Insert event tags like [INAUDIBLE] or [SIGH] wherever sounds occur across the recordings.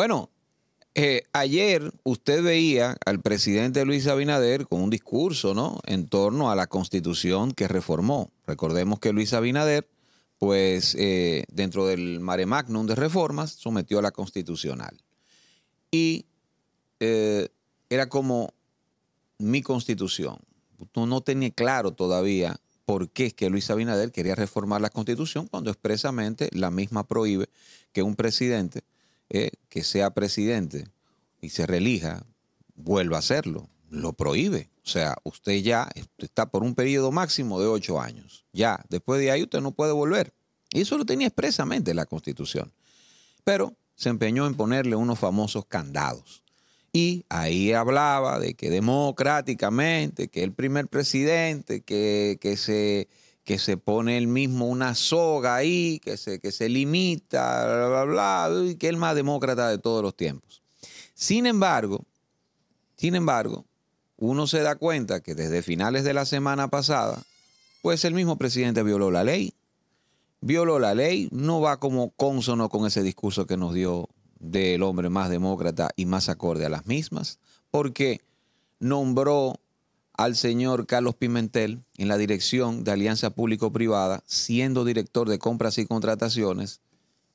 Bueno, eh, ayer usted veía al presidente Luis Abinader con un discurso, ¿no? En torno a la constitución que reformó. Recordemos que Luis Abinader, pues eh, dentro del mare magnum de reformas, sometió a la constitucional. Y eh, era como mi constitución. Uno no tenía claro todavía por qué es que Luis Abinader quería reformar la constitución cuando expresamente la misma prohíbe que un presidente eh, que sea presidente y se relija, vuelva a hacerlo. Lo prohíbe. O sea, usted ya está por un periodo máximo de ocho años. Ya, después de ahí usted no puede volver. Y eso lo tenía expresamente la Constitución. Pero se empeñó en ponerle unos famosos candados. Y ahí hablaba de que democráticamente, que el primer presidente, que, que se que se pone él mismo una soga ahí, que se, que se limita, bla, bla, bla, y que es el más demócrata de todos los tiempos. Sin embargo, sin embargo, uno se da cuenta que desde finales de la semana pasada, pues el mismo presidente violó la ley. Violó la ley, no va como consono con ese discurso que nos dio del hombre más demócrata y más acorde a las mismas, porque nombró al señor Carlos Pimentel en la dirección de Alianza Público-Privada, siendo director de compras y contrataciones,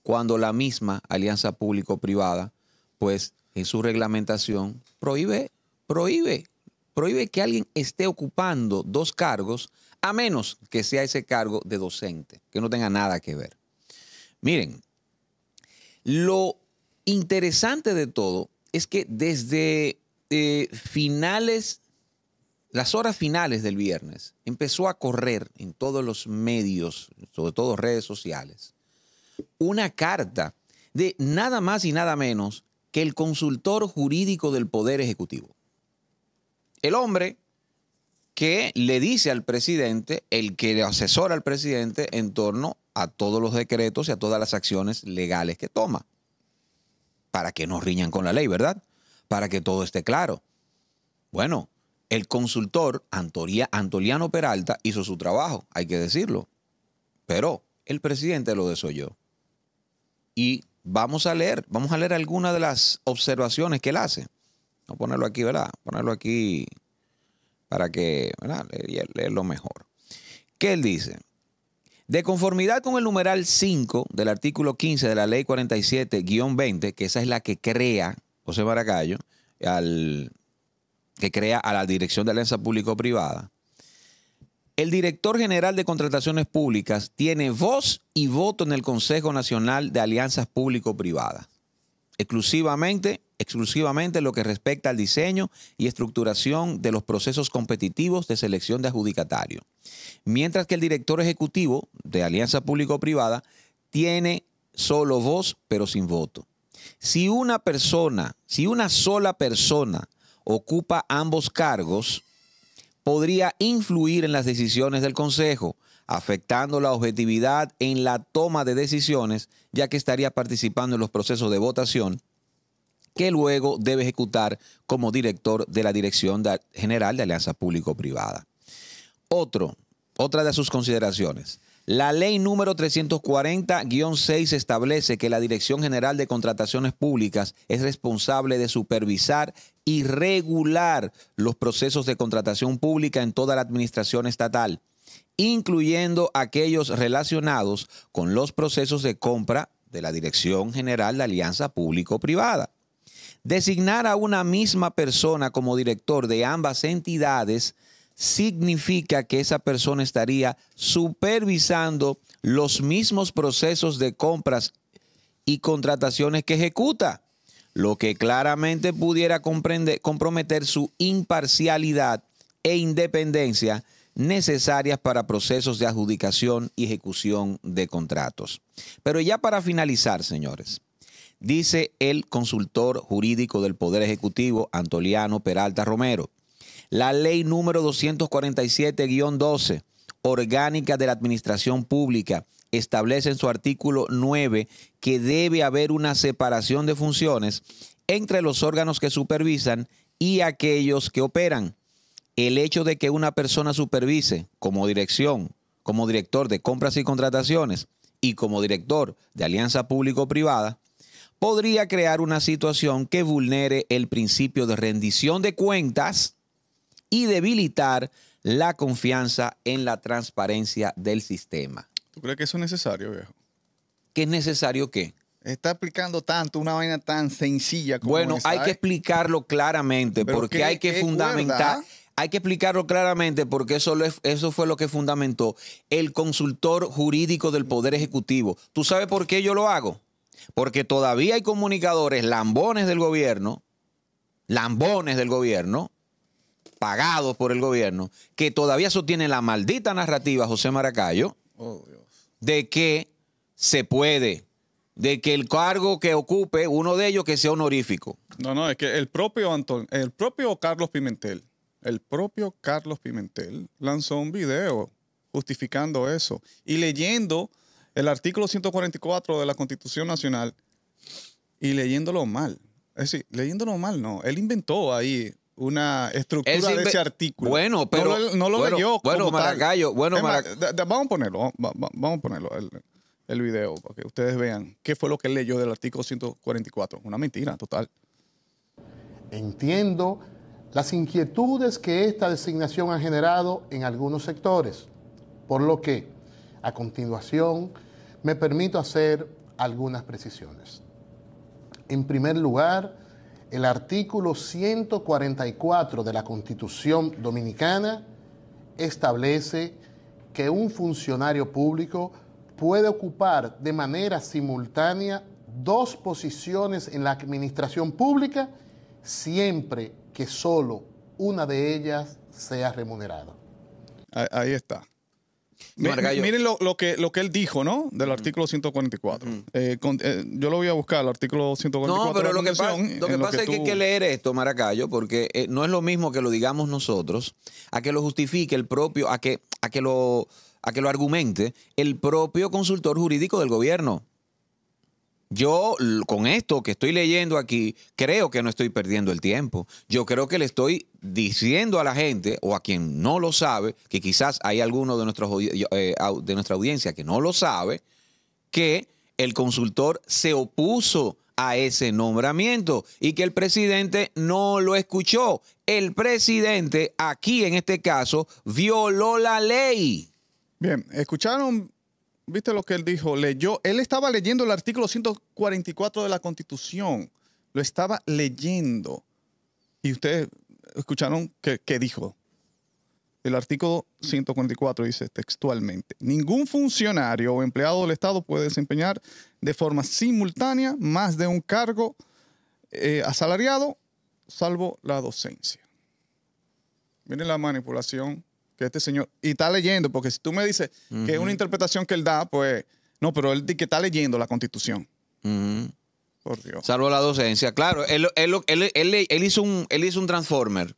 cuando la misma Alianza Público-Privada, pues en su reglamentación, prohíbe, prohíbe, prohíbe que alguien esté ocupando dos cargos, a menos que sea ese cargo de docente, que no tenga nada que ver. Miren, lo interesante de todo es que desde eh, finales las horas finales del viernes empezó a correr en todos los medios, sobre todo redes sociales, una carta de nada más y nada menos que el consultor jurídico del Poder Ejecutivo. El hombre que le dice al presidente, el que le asesora al presidente en torno a todos los decretos y a todas las acciones legales que toma, para que no riñan con la ley, ¿verdad? Para que todo esté claro. Bueno, el consultor Antoliano Peralta hizo su trabajo, hay que decirlo. Pero el presidente lo desoyó. Y vamos a leer, vamos a leer algunas de las observaciones que él hace. Vamos a ponerlo aquí, ¿verdad? Ponerlo aquí para que, ¿verdad? Leer, leerlo mejor. ¿Qué él dice? De conformidad con el numeral 5 del artículo 15 de la ley 47-20, que esa es la que crea José Maracayo al que crea a la Dirección de Alianza Público-Privada, el director general de contrataciones públicas tiene voz y voto en el Consejo Nacional de Alianzas Público-Privadas, exclusivamente, exclusivamente lo que respecta al diseño y estructuración de los procesos competitivos de selección de adjudicatario. Mientras que el director ejecutivo de Alianza Público-Privada tiene solo voz pero sin voto. Si una persona, si una sola persona ocupa ambos cargos podría influir en las decisiones del Consejo, afectando la objetividad en la toma de decisiones, ya que estaría participando en los procesos de votación que luego debe ejecutar como director de la Dirección General de Alianza Público-Privada. Otro, otra de sus consideraciones. La ley número 340-6 establece que la Dirección General de Contrataciones Públicas es responsable de supervisar y regular los procesos de contratación pública en toda la administración estatal, incluyendo aquellos relacionados con los procesos de compra de la Dirección General de Alianza Público-Privada. Designar a una misma persona como director de ambas entidades significa que esa persona estaría supervisando los mismos procesos de compras y contrataciones que ejecuta lo que claramente pudiera comprometer su imparcialidad e independencia necesarias para procesos de adjudicación y ejecución de contratos. Pero ya para finalizar, señores, dice el consultor jurídico del Poder Ejecutivo, Antoliano Peralta Romero, la ley número 247-12, orgánica de la Administración Pública, establece en su artículo 9 que debe haber una separación de funciones entre los órganos que supervisan y aquellos que operan. El hecho de que una persona supervise como dirección, como director de compras y contrataciones y como director de alianza público-privada, podría crear una situación que vulnere el principio de rendición de cuentas y debilitar la confianza en la transparencia del sistema. ¿Tú crees que eso es necesario, viejo? ¿Qué es necesario qué? Está explicando tanto una vaina tan sencilla como Bueno, hay que ¿eh? explicarlo claramente porque hay que fundamentar. Hay que explicarlo claramente porque eso, eso fue lo que fundamentó el consultor jurídico del Poder Ejecutivo. ¿Tú sabes por qué yo lo hago? Porque todavía hay comunicadores lambones del gobierno, lambones del gobierno, pagados por el gobierno, que todavía sostienen la maldita narrativa, José Maracayo, oh, de que se puede, de que el cargo que ocupe, uno de ellos que sea honorífico. No, no, es que el propio Anton, el propio Carlos Pimentel, el propio Carlos Pimentel lanzó un video justificando eso y leyendo el artículo 144 de la Constitución Nacional y leyéndolo mal. Es decir, leyéndolo mal, no. Él inventó ahí una estructura de ese artículo. Bueno, pero. No lo, leyó Bueno, Maragallo, bueno, Vamos a ponerlo, vamos, a ponerlo. El, el video para que ustedes vean qué fue lo que leyó del artículo 144. Una mentira total. Entiendo las inquietudes que esta designación ha generado en algunos sectores, por lo que a continuación me permito hacer algunas precisiones. En primer lugar, el artículo 144 de la Constitución Dominicana establece que un funcionario público puede ocupar de manera simultánea dos posiciones en la administración pública siempre que solo una de ellas sea remunerada. Ahí está. Miren lo, que, lo que él dijo, ¿no? Del artículo 144. Eh, eh, yo lo voy a buscar, el artículo 144. No, pero lo que pasa, es que hay que leer esto, Maracayo, porque eh, no es lo mismo que lo digamos nosotros, a que lo justifique el propio, a que, a que lo a que lo argumente el propio consultor jurídico del gobierno. Yo con esto que estoy leyendo aquí, creo que no estoy perdiendo el tiempo. Yo creo que le estoy diciendo a la gente o a quien no lo sabe, que quizás hay alguno de, nuestros, eh, de nuestra audiencia que no lo sabe, que el consultor se opuso a ese nombramiento y que el presidente no lo escuchó. El presidente aquí en este caso violó la ley. Bien, escucharon viste lo que él dijo, leyó, él estaba leyendo el artículo 144 de la Constitución, lo estaba leyendo. Y ustedes escucharon qué, dijo. El artículo 144 dice textualmente, ningún funcionario o empleado del Estado puede desempeñar de forma simultánea más de un cargo eh, asalariado, salvo la docencia. Miren la manipulación que este señor, y está leyendo, porque si tú me dices que es una interpretación que él da, pues, no, pero él dice que está leyendo la constitución. Por Dios. Salvo la docencia, claro, él, hizo un, él hizo un transformer.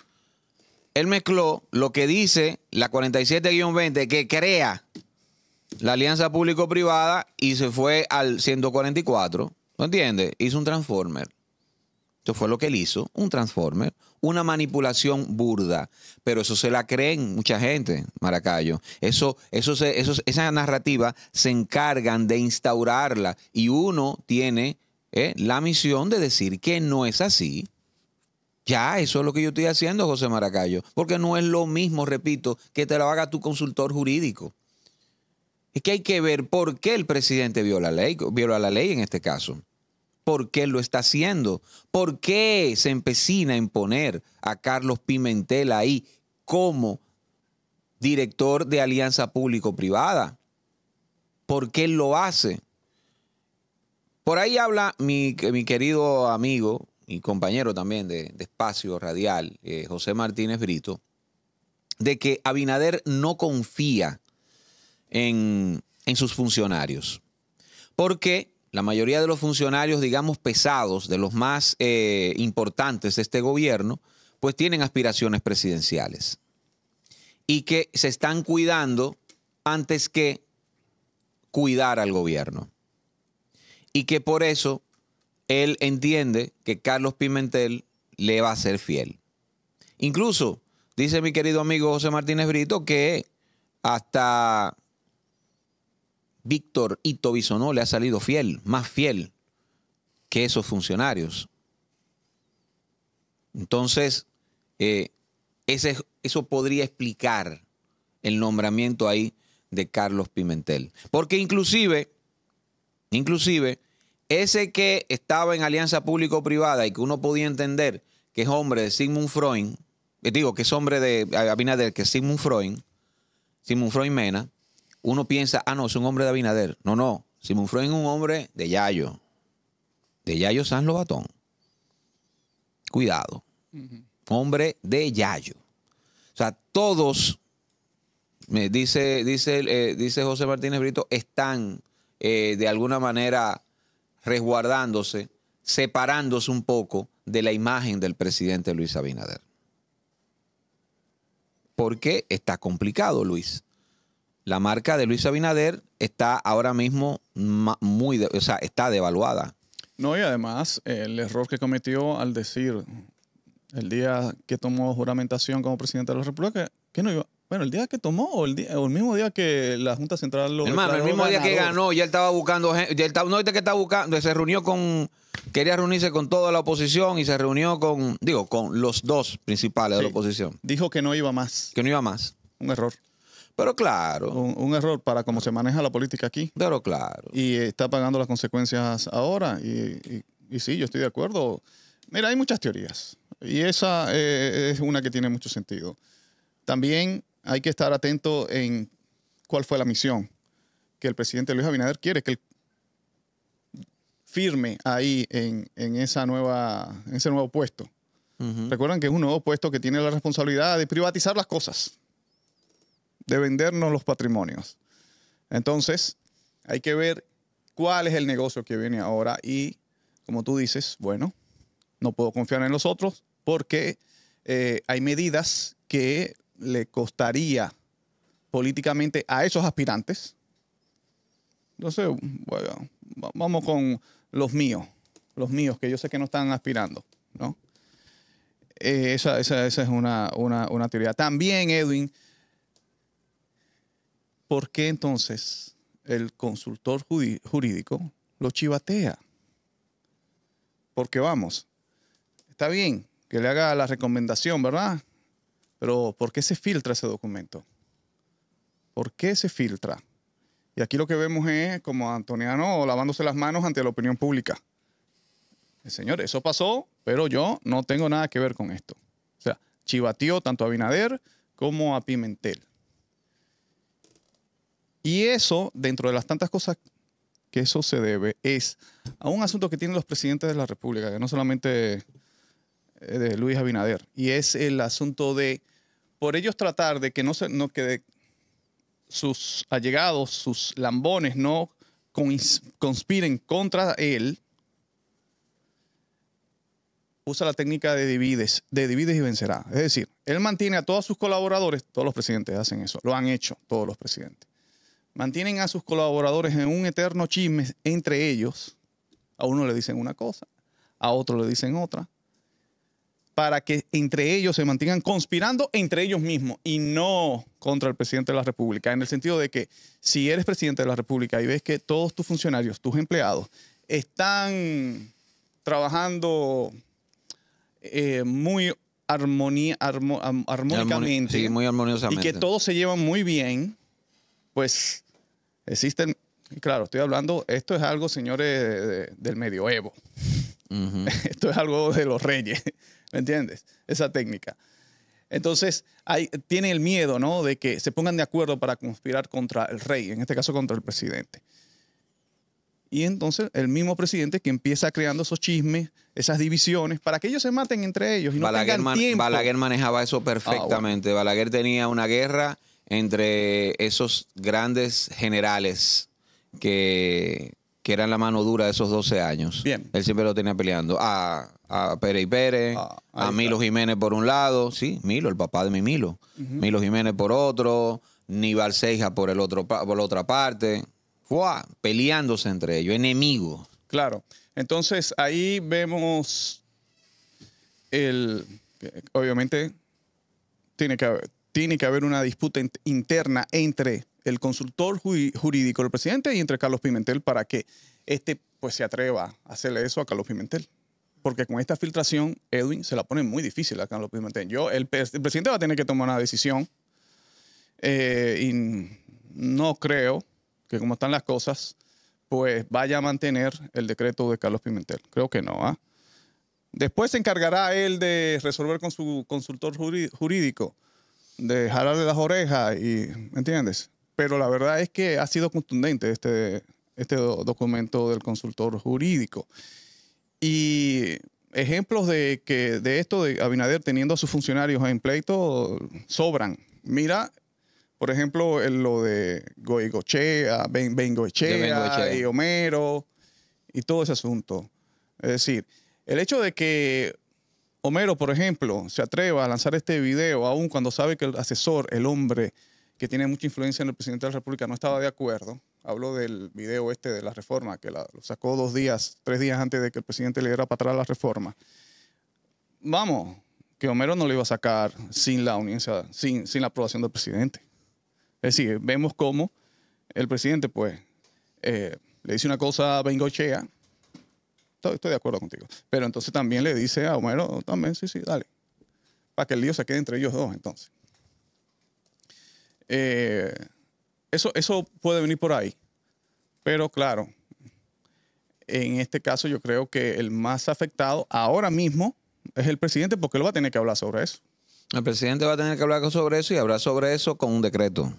Él mezcló lo que dice la 47-20, que crea la alianza público-privada, y se fue al 144. ¿No entiendes? Hizo un transformer. Esto fue lo que él hizo, un transformer una manipulación burda, pero eso se la creen mucha gente, Maracayo. Eso, eso, eso esa narrativa se encargan de instaurarla y uno tiene eh, la misión de decir que no es así. Ya, eso es lo que yo estoy haciendo, José Maracayo, porque no es lo mismo, repito, que te lo haga tu consultor jurídico. Es que hay que ver por qué el presidente viola la ley, viola la ley en este caso por qué lo está haciendo, por qué se empecina en poner a Carlos Pimentel ahí como director de alianza público-privada. ¿Por qué lo hace? Por ahí habla mi, querido amigo y compañero también de, espacio radial, eh, José Martínez Brito, de que Abinader no confía en, sus funcionarios. ¿Por Porque la mayoría de los funcionarios, digamos, pesados, de los más eh, importantes de este gobierno, pues tienen aspiraciones presidenciales y que se están cuidando antes que cuidar al gobierno. Y que por eso él entiende que Carlos Pimentel le va a ser fiel. Incluso, dice mi querido amigo José Martínez Brito, que hasta Víctor Ito Bisonó le ha salido fiel, más fiel que esos funcionarios. Entonces, eh, eso podría explicar el nombramiento ahí de Carlos Pimentel. Porque inclusive, inclusive, ese que estaba en alianza público-privada y que uno podía entender que es hombre de Sigmund Freud, eh, digo, que es hombre de eh, Abinader, que es Sigmund Freud, Sigmund Freud Mena, uno piensa, ah, no, es un hombre de Abinader. No, no. Simón Freud es un hombre de Yayo. De Yayo San Lobatón. Cuidado. Hombre de Yayo. O sea, todos, me dice, dice, eh, dice José Martínez Brito, están eh, de alguna manera resguardándose, separándose un poco de la imagen del presidente Luis Abinader. Porque está complicado, Luis la marca de Luis Abinader está ahora mismo muy, o sea, está devaluada. No, y además el error que cometió al decir el día que tomó juramentación como presidente de la República, que no iba, bueno, el día que tomó o el, día, el mismo día que la Junta Central lo Hermano, el mismo día que ganó, ya él estaba buscando, ya estaba, no, este que estaba buscando, se reunió con, quería reunirse con toda la oposición y se reunió con, digo, con los dos principales de la oposición. Dijo que no iba más. Que no iba más. Un error. Pero claro. Un, error para cómo se maneja la política aquí. Pero claro. Y está pagando las consecuencias ahora. Y, y, sí, yo estoy de acuerdo. Mira, hay muchas teorías. Y esa eh, es una que tiene mucho sentido. También hay que estar atento en cuál fue la misión que el presidente Luis Abinader quiere que él firme ahí en, esa nueva, en ese nuevo puesto. Recuerden Recuerdan que es un nuevo puesto que tiene la responsabilidad de privatizar las cosas de vendernos los patrimonios. Entonces, hay que ver cuál es el negocio que viene ahora y, como tú dices, bueno, no puedo confiar en los otros porque eh, hay medidas que le costaría políticamente a esos aspirantes. Entonces, bueno, vamos con los míos, los míos que yo sé que no están aspirando, ¿no? Eh, esa, es una teoría. También, Edwin, ¿por qué entonces el consultor jurídico lo chivatea? Porque vamos, está bien que le haga la recomendación, ¿verdad? Pero ¿por qué se filtra ese documento? ¿Por qué se filtra? Y aquí lo que vemos es como Antoniano lavándose las manos ante la opinión pública. Eh, señor, eso pasó, pero yo no tengo nada que ver con esto. O sea, chivateó tanto a Binader como a Pimentel. Y eso, dentro de las tantas cosas que eso se debe, es a un asunto que tienen los presidentes de la República, que no solamente eh, de Luis Abinader, y es el asunto de, por ellos tratar de que no se, no, sus allegados, sus lambones, no conspiren contra él, usa la técnica de divides, de divides y vencerá. Es decir, él mantiene a todos sus colaboradores, todos los presidentes hacen eso, lo han hecho todos los presidentes mantienen a sus colaboradores en un eterno chisme entre ellos. A uno le dicen una cosa, a otro le dicen otra, para que entre ellos se mantengan conspirando entre ellos mismos y no contra el presidente de la República, en el sentido de que si eres presidente de la República y ves que todos tus funcionarios, tus empleados, están trabajando eh, muy armonía, armónicamente muy armoniosamente. y que todos se llevan muy bien, pues Existen, claro, estoy hablando, esto es algo, señores, del medioevo. [LAUGHS] Esto es algo de los reyes, [LAUGHS] ¿me entiendes? Esa técnica. Entonces, tiene el miedo, ¿no? De que se pongan de acuerdo para conspirar contra el rey, en este caso contra el presidente. Y entonces el mismo presidente que empieza creando esos chismes, esas divisiones, para que ellos se maten entre ellos y no Balaguer manejaba eso ah, perfectamente. Balaguer tenía una guerra entre esos grandes generales que, eran la mano dura de esos 12 años. Bien. Él siempre lo tenía peleando. A, a Pérez y Pérez, ah, a Milo Jiménez por un lado, sí, Milo, el papá de mi Milo. Milo Jiménez por otro, Nival Seija por, el otro, por la otra parte. ¡Fua! Peleándose entre ellos, enemigos. Claro. Entonces ahí vemos el. Obviamente tiene que haber, tiene que haber una disputa interna entre el consultor jurídico del presidente y entre Carlos Pimentel para que este pues se atreva a hacerle eso a Carlos Pimentel. Porque con esta filtración, Edwin se la pone muy difícil a Carlos Pimentel. Yo, el, presidente va a tener que tomar una decisión eh, y no creo que como están las cosas, pues vaya a mantener el decreto de Carlos Pimentel. Creo que no. ¿ah? Después se encargará él de resolver con su consultor jurídico de jalarle las orejas y, ¿me entiendes? Pero la verdad es que ha sido contundente este, este documento del consultor jurídico. Y ejemplos de, que, de esto de Abinader teniendo a sus funcionarios en pleito sobran. Mira, por ejemplo, lo de Goigochea, ben, y Homero y todo ese asunto. Es decir, el hecho de que Homero, por ejemplo, se atreva a lanzar este video, aún cuando sabe que el asesor, el hombre que tiene mucha influencia en el presidente de la República, no estaba de acuerdo. Hablo del video este de la reforma, que lo sacó dos días, tres días antes de que el presidente le diera para atrás la reforma. Vamos, que Homero no lo iba a sacar sin la audiencia, sin, la aprobación del presidente. Es decir, vemos cómo el presidente, pues, eh, le dice una cosa a Bengochea, estoy, de acuerdo contigo. Pero entonces también le dice a Homero, también, sí, sí, dale. Para que el lío se quede entre ellos dos, entonces. Eh, eso, eso puede venir por ahí. Pero claro, en este caso yo creo que el más afectado ahora mismo es el presidente porque él va a tener que hablar sobre eso. El presidente va a tener que hablar sobre eso y hablar sobre eso con un decreto,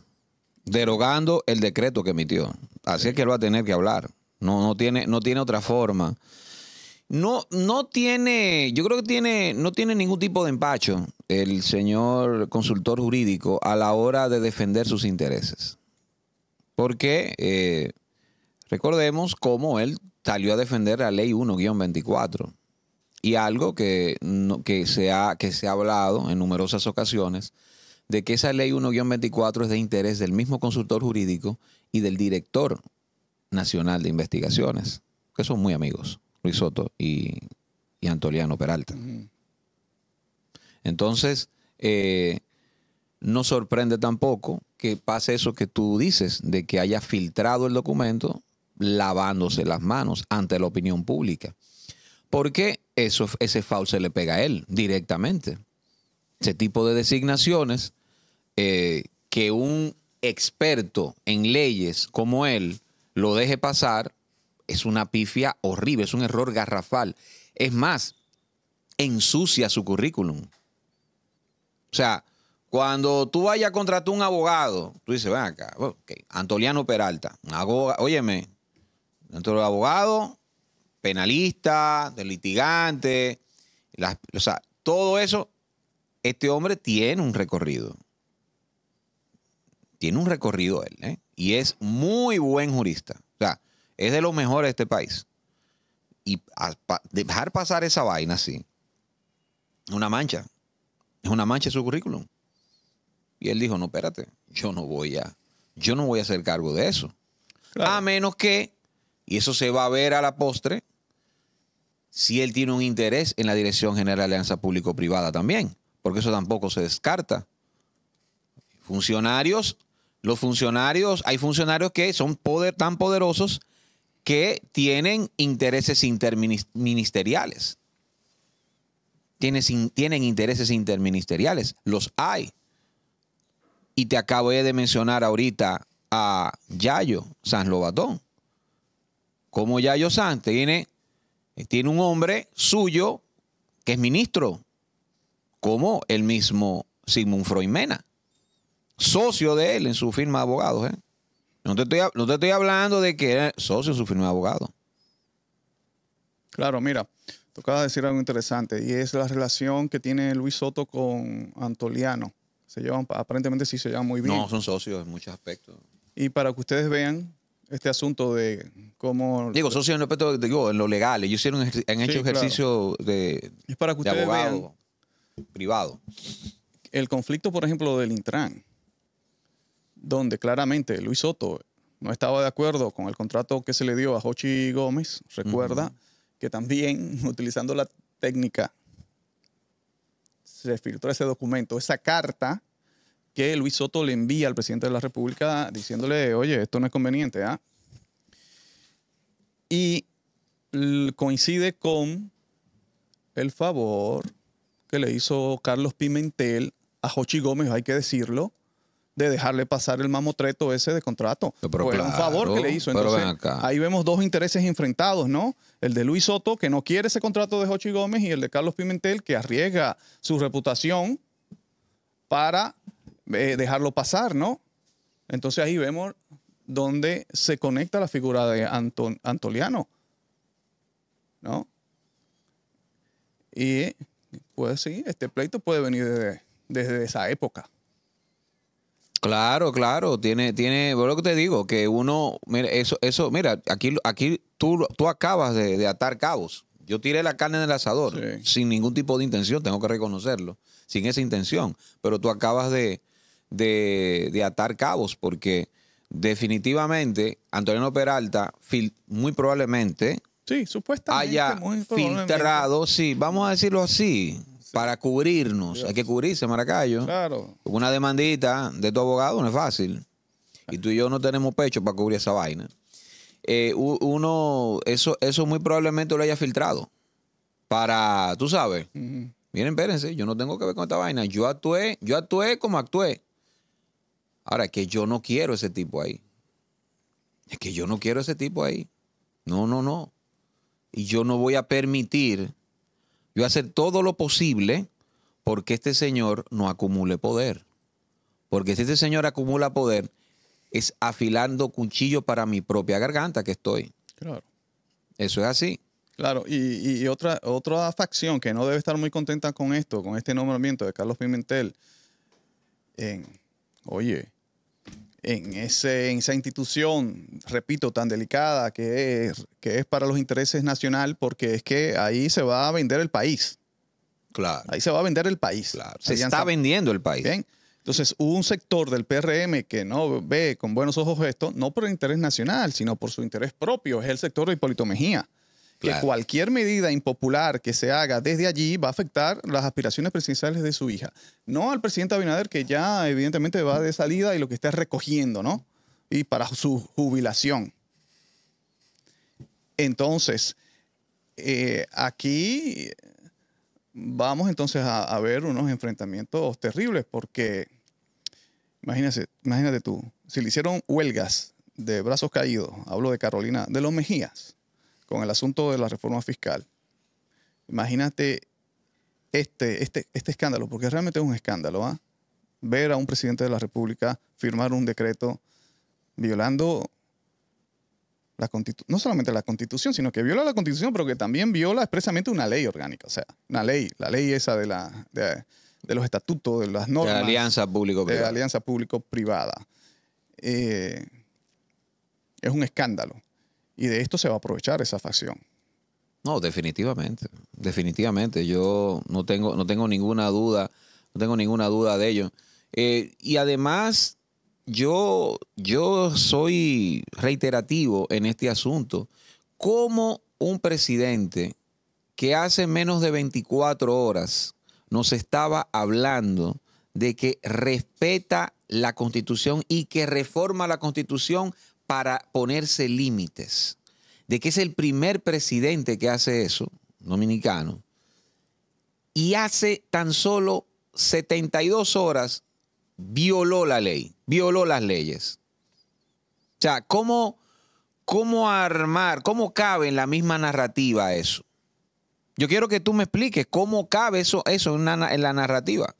derogando el decreto que emitió. Así es que él va a tener que hablar. No, no, tiene, no tiene otra forma. No, no tiene, yo creo que tiene, no tiene ningún tipo de empacho el señor consultor jurídico a la hora de defender sus intereses. Porque eh, recordemos cómo él salió a defender la ley 1-24 y algo que, que, se ha, que se ha hablado en numerosas ocasiones de que esa ley 1-24 es de interés del mismo consultor jurídico y del director nacional de investigaciones, que son muy amigos. Soto y, Antoliano Peralta. Entonces, eh, no sorprende tampoco que pase eso que tú dices, de que haya filtrado el documento lavándose las manos ante la opinión pública. Porque eso, ese foul se le pega a él directamente. Ese tipo de designaciones eh, que un experto en leyes como él lo deje pasar, es una pifia horrible, es un error garrafal. Es más, ensucia su currículum. O sea, cuando tú vayas a contratar un abogado, tú dices, ven acá, oh, Antoliano Peralta, abogado, óyeme, dentro abogado, penalista, de litigante, o sea, todo eso, este hombre tiene un recorrido. Tiene un recorrido él, ¿eh? Y es muy buen jurista es de lo mejor de este país. Y dejar pasar esa vaina así, una mancha, es una mancha en su currículum. Y él dijo, no, espérate, yo no voy a, yo no voy a hacer cargo de eso. A menos que, y eso se va a ver a la postre, si él tiene un interés en la Dirección General de Alianza Público-Privada también, porque eso tampoco se descarta. Funcionarios, los funcionarios, hay funcionarios que son poder, tan poderosos que tienen intereses interministeriales. Tienen, intereses interministeriales, los hay. Y te acabo de mencionar ahorita a Yayo San Lobatón. Como Yayo San tiene, tiene un hombre suyo que es ministro, como el mismo Sigmund Freud Mena, socio de él en su firma de abogados. ¿eh? No te estoy, hablando de que era socio su firma de abogado. Claro, mira, tocaba decir algo interesante y es la relación que tiene Luis Soto con Antoliano. Se llevan, aparentemente sí se llevan muy bien. No, son socios en muchos aspectos. Y para que ustedes vean este asunto de cómo... Digo, socios en lo legal. Ellos hicieron, han hecho ejercicio de, para abogado privado. El conflicto, por ejemplo, del Intran donde claramente Luis Soto no estaba de acuerdo con el contrato que se le dio a Jochi Gómez. Recuerda que también [LAUGHS] utilizando la técnica se filtró ese documento, esa carta que Luis Soto le envía al presidente de la República diciéndole, oye, esto no es conveniente. ¿ah?". Y coincide con el favor que le hizo Carlos Pimentel a Jochi Gómez, hay que decirlo, de dejarle pasar el mamotreto ese de contrato. Fue un favor que le hizo. Entonces, ahí vemos dos intereses enfrentados, ¿no? El de Luis Soto, que no quiere ese contrato de Jochi Gómez, y el de Carlos Pimentel, que arriesga su reputación para eh, dejarlo pasar, ¿no? Entonces ahí vemos donde se conecta la figura de Anton, Antoliano, ¿no? Y pues sí, este pleito puede venir desde, desde esa época. Claro, claro, tiene, tiene, lo que te digo, que uno, mira, eso, eso, mira, aquí, aquí tú, tú acabas de, atar cabos. Yo tiré la carne en el asador sin ningún tipo de intención, tengo que reconocerlo, sin esa intención, pero tú acabas de, atar cabos porque definitivamente Antonio Peralta muy probablemente sí, supuestamente, haya filtrado, sí, vamos a decirlo así, para cubrirnos. Hay que cubrirse, Maracayo. Claro. Una demandita de tu abogado no es fácil. Y tú y yo no tenemos pecho para cubrir esa vaina. Eh, uno, eso, eso muy probablemente lo haya filtrado. Para, tú sabes, miren, espérense, yo no tengo que ver con esta vaina. Yo actué, yo actué como actué. Ahora, que yo no quiero ese tipo ahí. Es que yo no quiero ese tipo ahí. No, no, no. Y yo no voy a permitir yo voy a hacer todo lo posible porque este señor no acumule poder. Porque si este señor acumula poder, es afilando cuchillo para mi propia garganta que estoy. Claro. Eso es así. Claro, y, otra, otra facción que no debe estar muy contenta con esto, con este nombramiento de Carlos Pimentel, en, oye, en, esa institución, repito, tan delicada que es, para los intereses nacional, porque es que ahí se va a vender el país. Claro. Ahí se va a vender el país. Se está vendiendo el país. Entonces, hubo un sector del PRM que no ve con buenos ojos esto, no por el interés nacional, sino por su interés propio. Es el sector de Hipólito Mejía. Que cualquier medida impopular que se haga desde allí va a afectar las aspiraciones presidenciales de su hija. No al presidente Abinader, que ya evidentemente va de salida y lo que está recogiendo, ¿no? Y para su jubilación. Entonces, eh, aquí vamos entonces a, ver unos enfrentamientos terribles, porque imagínate, imagínate tú, si le hicieron huelgas de brazos caídos, hablo de Carolina, de los Mejías, con el asunto de la reforma fiscal. Imagínate este, este, este escándalo, porque realmente es un escándalo, ¿ah? Ver a un presidente de la República firmar un decreto violando la no solamente la constitución, sino que viola la constitución, pero que también viola expresamente una ley orgánica, o sea, una ley, la ley esa de, la, de, los estatutos, de las normas. De la alianza público-privada. alianza público-privada. Eh, es un escándalo. Y de esto se va a aprovechar esa facción. No, definitivamente, definitivamente. Yo no tengo, no tengo ninguna duda, no tengo ninguna duda de ello. Eh, y además, yo, yo soy reiterativo en este asunto. como un presidente que hace menos de 24 horas nos estaba hablando de que respeta la constitución y que reforma la constitución para ponerse límites, de que es el primer presidente que hace eso, dominicano, y hace tan solo 72 horas violó la ley, violó las leyes. O sea, ¿cómo, cómo armar, cómo cabe en la misma narrativa eso? Yo quiero que tú me expliques cómo cabe eso, eso en, en la narrativa.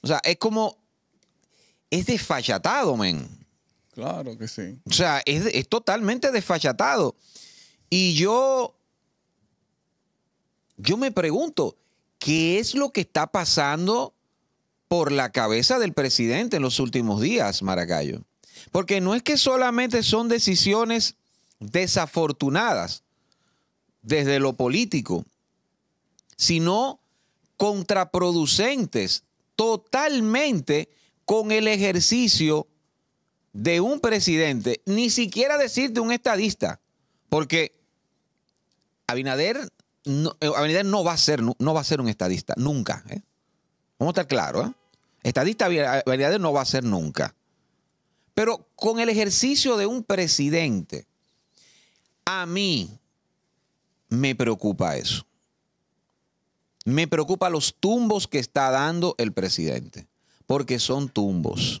O sea, es como, es desfachatado, men. Claro que sí. O sea, es, totalmente desfachatado. Y yo, yo me pregunto, ¿qué es lo que está pasando por la cabeza del presidente en los últimos días, Maracayo? Porque no es que solamente son decisiones desafortunadas desde lo político, sino contraproducentes totalmente con el ejercicio de un presidente, ni siquiera decir de un estadista, porque eh, Abinader no, va a ser, no, va a ser un estadista, nunca. ¿eh? Vamos a estar claros. ¿eh? Estadista Abinader no va a ser nunca. Pero con el ejercicio de un presidente, a mí me preocupa eso. Me preocupa los tumbos que está dando el presidente porque son tumbos.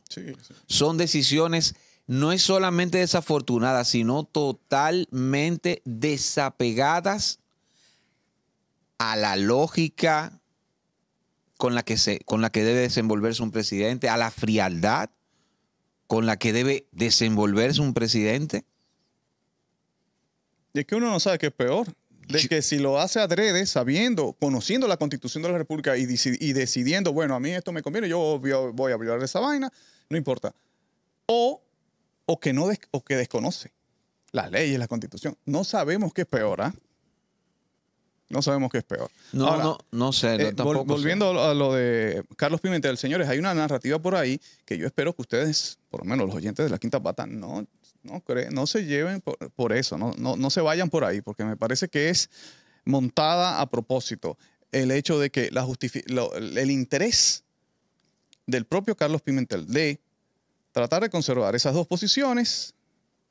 Son decisiones no es solamente desafortunadas, sino totalmente desapegadas a la lógica con la que, se, con la que debe desenvolverse un presidente, a la frialdad con la que debe desenvolverse un presidente. Y es que uno no sabe qué es peor de que si lo hace adrede, sabiendo, conociendo la constitución de la República y, decidiendo, bueno, a mí esto me conviene, yo voy a violar esa vaina, no importa. O, o, que, no o que desconoce las leyes, la constitución. No sabemos qué es peor, ¿ah? No sabemos qué es peor. No, no, no sé. Eh, tampoco volviendo a lo de Carlos Pimentel, señores, hay una narrativa por ahí que yo espero que ustedes, por lo menos los oyentes de la Quinta Pata, no no, no se lleven por, eso, no, se vayan por ahí, porque me parece que es montada a propósito el hecho de que la el interés del propio Carlos Pimentel de tratar de conservar esas dos posiciones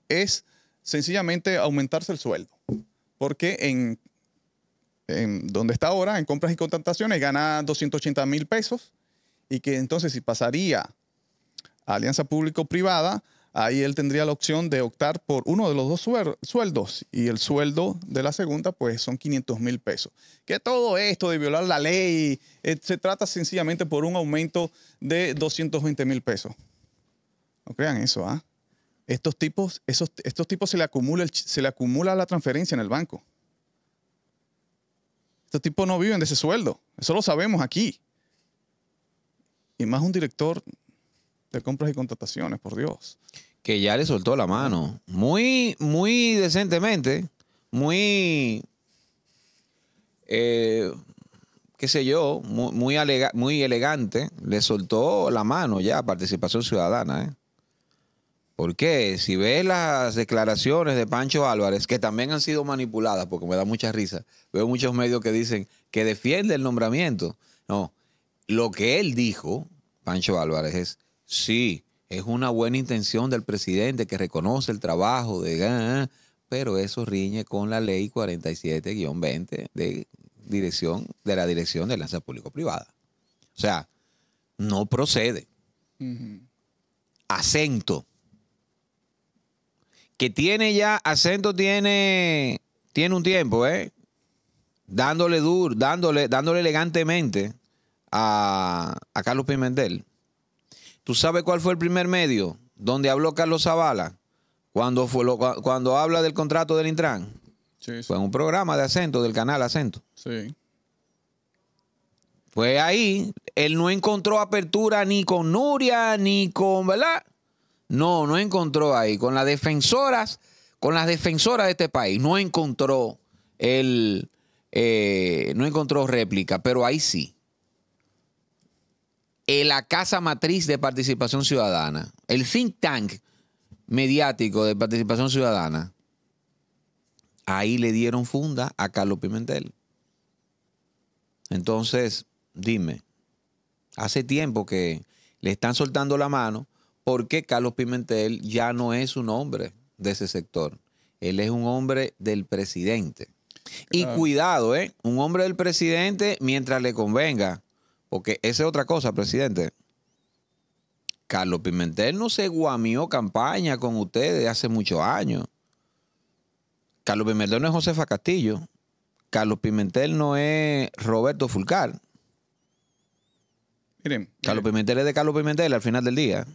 es sencillamente aumentarse el sueldo, porque en, en donde está ahora, en compras y contrataciones, gana 280 mil pesos y que entonces si pasaría a alianza público-privada, ahí él tendría la opción de optar por uno de los dos sueldos y el sueldo de la segunda pues son 500 mil pesos. Que todo esto de violar la ley eh, se trata sencillamente por un aumento de 220 mil pesos. No crean eso, ¿ah? Estos tipos, esos, estos tipos se le, acumula se le acumula la transferencia en el banco. Estos tipos no viven de ese sueldo. Eso lo sabemos aquí. Y más un director de compras y contrataciones, por Dios. Que ya le soltó la mano. Muy, muy decentemente, muy, eh, qué sé yo, muy, elegante, le soltó la mano ya a Participación Ciudadana. ¿eh? Porque si ves las declaraciones de Pancho Álvarez, que también han sido manipuladas, porque me da mucha risa, veo muchos medios que dicen que defiende el nombramiento. No, lo que él dijo, Pancho Álvarez, es Sí, es una buena intención del presidente que reconoce el trabajo de... Pero eso riñe con la ley 47-20 de dirección de la dirección de Lanza público-privada. O sea, no procede. Acento. Que tiene ya, acento tiene, tiene un tiempo, ¿eh? Dándole duro, dándole, dándole elegantemente a, a Carlos Pimentel. ¿Tú sabes cuál fue el primer medio donde habló Carlos Zavala cuando, fue cuando habla del contrato del Intran? Sí, Fue un programa de acento, del canal Acento. Sí. Fue ahí, él no encontró apertura ni con Nuria, ni con, ¿verdad? No, no encontró ahí. Con las defensoras, con las defensoras de este país, no encontró él eh, no encontró réplica, pero ahí sí la casa matriz de participación ciudadana, el think tank mediático de participación ciudadana, ahí le dieron funda a Carlos Pimentel. Entonces, dime, hace tiempo que le están soltando la mano porque Carlos Pimentel ya no es un hombre de ese sector. Él es un hombre del presidente. Y cuidado, ¿eh? Un hombre del presidente mientras le convenga. Porque esa es otra cosa, presidente. Carlos Pimentel no se guamió campaña con ustedes hace muchos años. Carlos Pimentel no es Josefa Castillo. Carlos Pimentel no es Roberto Fulcar. Miren. Carlos eh, Pimentel es de Carlos Pimentel al final del día.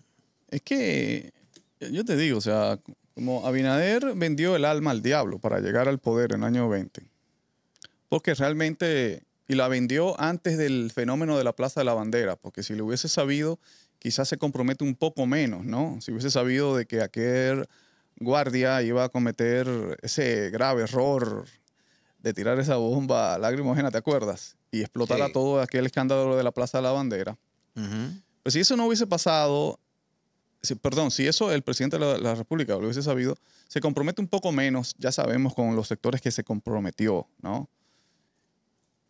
Es que, yo te digo, o sea, como Abinader vendió el alma al diablo para llegar al poder en el año 20. Porque realmente y la vendió antes del fenómeno de la Plaza de la Bandera, porque si lo hubiese sabido, quizás se compromete un poco menos, ¿no? Si hubiese sabido de que aquel guardia iba a cometer ese grave error de tirar esa bomba ojena ¿te acuerdas? Y explotar a todo aquel escándalo de la Plaza de la Bandera. Pero pues si eso no hubiese pasado, si, perdón, si eso el presidente de la, República lo hubiese sabido, se compromete un poco menos, ya sabemos, con los sectores que se comprometió, ¿no?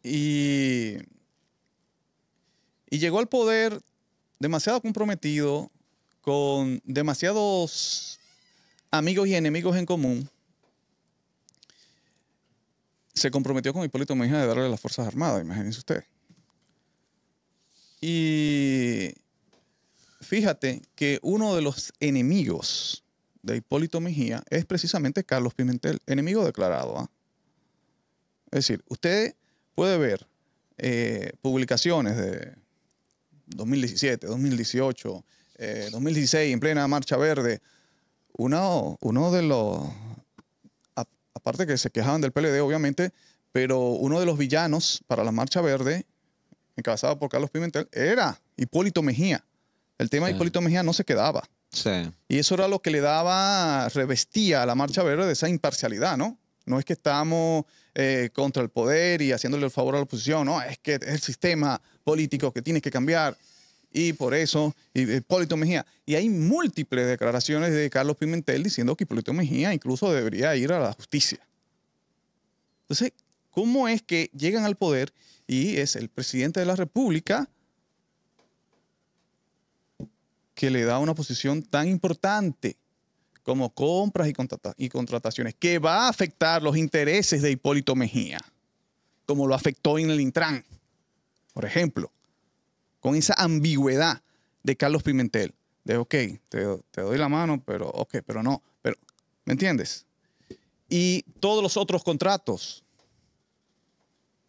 Y, llegó al poder demasiado comprometido, con demasiados amigos y enemigos en común. Se comprometió con Hipólito Mejía de darle las Fuerzas Armadas, imagínense usted. Y fíjate que uno de los enemigos de Hipólito Mejía es precisamente Carlos Pimentel, enemigo declarado. ¿ah? Es decir, usted puede ver eh, publicaciones de 2017, 2018, 2016, en plena marcha verde, uno, uno de los, aparte que se quejaban del PLD, obviamente, pero uno de los villanos para la marcha verde, encabezado por Carlos Pimentel, era Hipólito Mejía. El tema de Hipólito Mejía no se quedaba. Y eso era lo que le daba, revestía a la marcha verde de esa imparcialidad, ¿no? No es que estamos eh, contra el poder y haciéndole el favor a la oposición. No, es que es el sistema político que tiene que cambiar. Y por eso, y, eh, Hipólito Mejía. Y hay múltiples declaraciones de Carlos Pimentel diciendo que Hipólito Mejía incluso debería ir a la justicia. Entonces, ¿cómo es que llegan al poder y es el presidente de la República que le da una posición tan importante? como compras y, y contrataciones, que va a afectar los intereses de Hipólito Mejía, como lo afectó en el Intran, por ejemplo, con esa ambigüedad de Carlos Pimentel, de, ok, te, doy la mano, pero, ok, pero no, pero, ¿me entiendes? Y todos los otros contratos,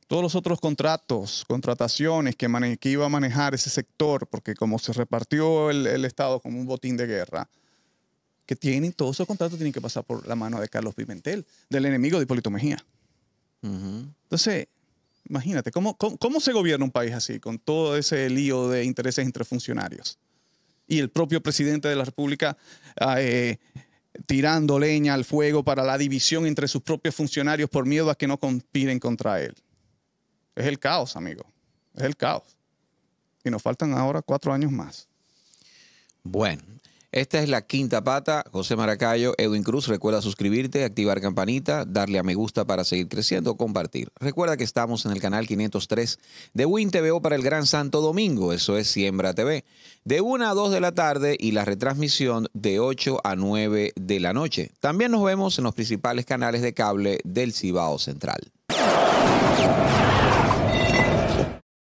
todos los otros contratos, contrataciones que, que iba a manejar ese sector, porque como se repartió el, el Estado como un botín de guerra, que tienen, todos esos contratos tienen que pasar por la mano de Carlos Pimentel, del enemigo de Hipólito Mejía. Entonces, imagínate, ¿cómo, ¿cómo, se gobierna un país así, con todo ese lío de intereses entre funcionarios? Y el propio presidente de la República ah, eh, tirando leña al fuego para la división entre sus propios funcionarios por miedo a que no conspiren contra él. Es el caos, amigo. Es el caos. Y nos faltan ahora cuatro años más. Bueno, esta es la quinta pata. José Maracayo, Edwin Cruz. Recuerda suscribirte, activar campanita, darle a me gusta para seguir creciendo, compartir. Recuerda que estamos en el canal 503 de Win TVO para el Gran Santo Domingo. Eso es Siembra TV. De 1 a 2 de la tarde y la retransmisión de 8 a 9 de la noche. También nos vemos en los principales canales de cable del Cibao Central.